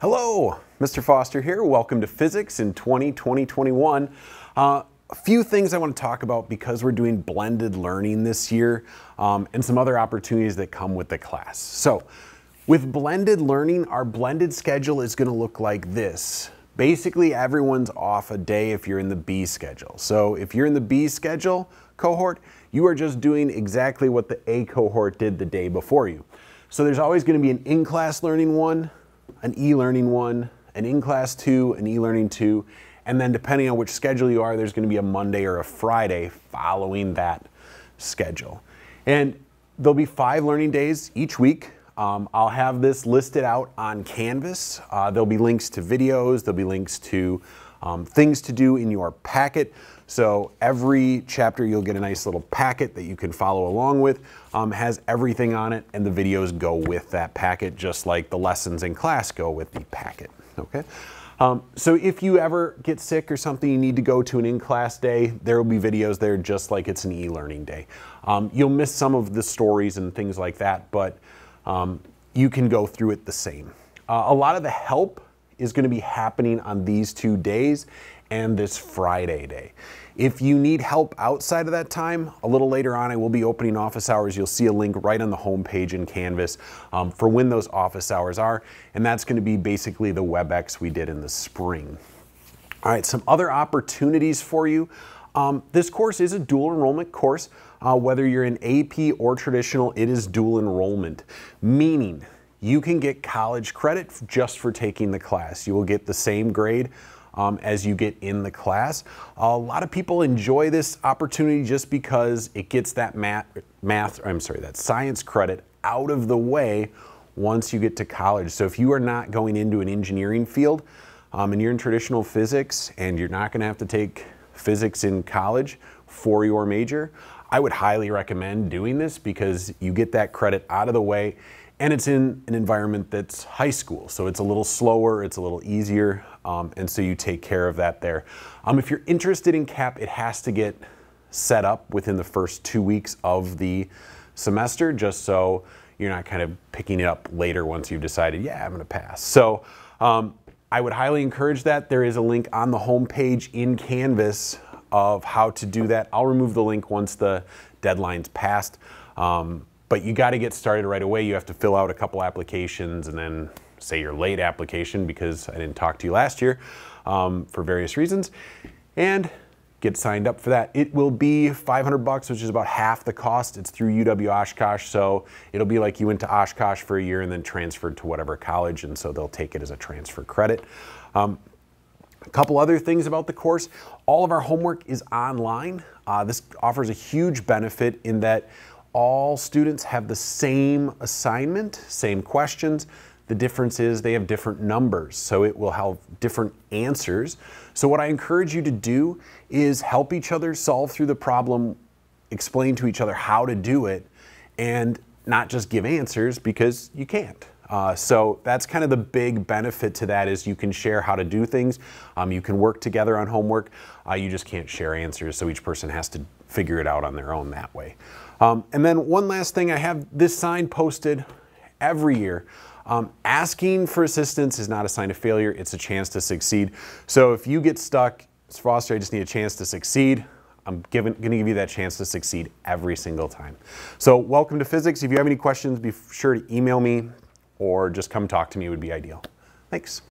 Hello, Mr. Foster here. Welcome to Physics in 20, 2021. Uh, a few things I want to talk about because we're doing blended learning this year um, and some other opportunities that come with the class. So with blended learning, our blended schedule is going to look like this. Basically, everyone's off a day if you're in the B schedule. So if you're in the B schedule cohort, you are just doing exactly what the A cohort did the day before you. So there's always going to be an in-class learning one, an e-learning one, an in-class two, an e-learning two, and then depending on which schedule you are, there's gonna be a Monday or a Friday following that schedule. And there'll be five learning days each week. Um, I'll have this listed out on Canvas. Uh, there'll be links to videos, there'll be links to um, things to do in your packet. So every chapter you'll get a nice little packet that you can follow along with, um, has everything on it, and the videos go with that packet, just like the lessons in class go with the packet, okay? Um, so if you ever get sick or something, you need to go to an in-class day, there will be videos there just like it's an e-learning day. Um, you'll miss some of the stories and things like that, but um, you can go through it the same. Uh, a lot of the help is going to be happening on these two days and this Friday day. If you need help outside of that time, a little later on, I will be opening office hours. You'll see a link right on the homepage in Canvas um, for when those office hours are. And that's going to be basically the WebEx we did in the spring. All right, some other opportunities for you. Um, this course is a dual enrollment course. Uh, whether you're in AP or traditional, it is dual enrollment, meaning you can get college credit just for taking the class. You will get the same grade um, as you get in the class. A lot of people enjoy this opportunity just because it gets that math, math I'm sorry, that science credit out of the way once you get to college. So if you are not going into an engineering field um, and you're in traditional physics and you're not going to have to take physics in college for your major, I would highly recommend doing this because you get that credit out of the way and it's in an environment that's high school. So it's a little slower, it's a little easier, um, and so you take care of that there. Um, if you're interested in CAP, it has to get set up within the first two weeks of the semester, just so you're not kind of picking it up later once you've decided, yeah, I'm gonna pass. So um, I would highly encourage that. There is a link on the homepage in Canvas of how to do that. I'll remove the link once the deadline's passed. Um, but you got to get started right away. You have to fill out a couple applications and then say your late application because I didn't talk to you last year um, for various reasons. And get signed up for that. It will be 500 bucks, which is about half the cost. It's through UW Oshkosh, so it'll be like you went to Oshkosh for a year and then transferred to whatever college, and so they'll take it as a transfer credit. Um, a couple other things about the course. All of our homework is online. Uh, this offers a huge benefit in that all students have the same assignment, same questions. The difference is they have different numbers, so it will have different answers. So what I encourage you to do is help each other solve through the problem, explain to each other how to do it, and not just give answers because you can't. Uh, so that's kind of the big benefit to that is you can share how to do things. Um, you can work together on homework. Uh, you just can't share answers. So each person has to figure it out on their own that way. Um, and then one last thing, I have this sign posted every year. Um, asking for assistance is not a sign of failure, it's a chance to succeed. So if you get stuck, Foster, I just need a chance to succeed, I'm giving, gonna give you that chance to succeed every single time. So welcome to physics. If you have any questions, be sure to email me or just come talk to me, it would be ideal. Thanks.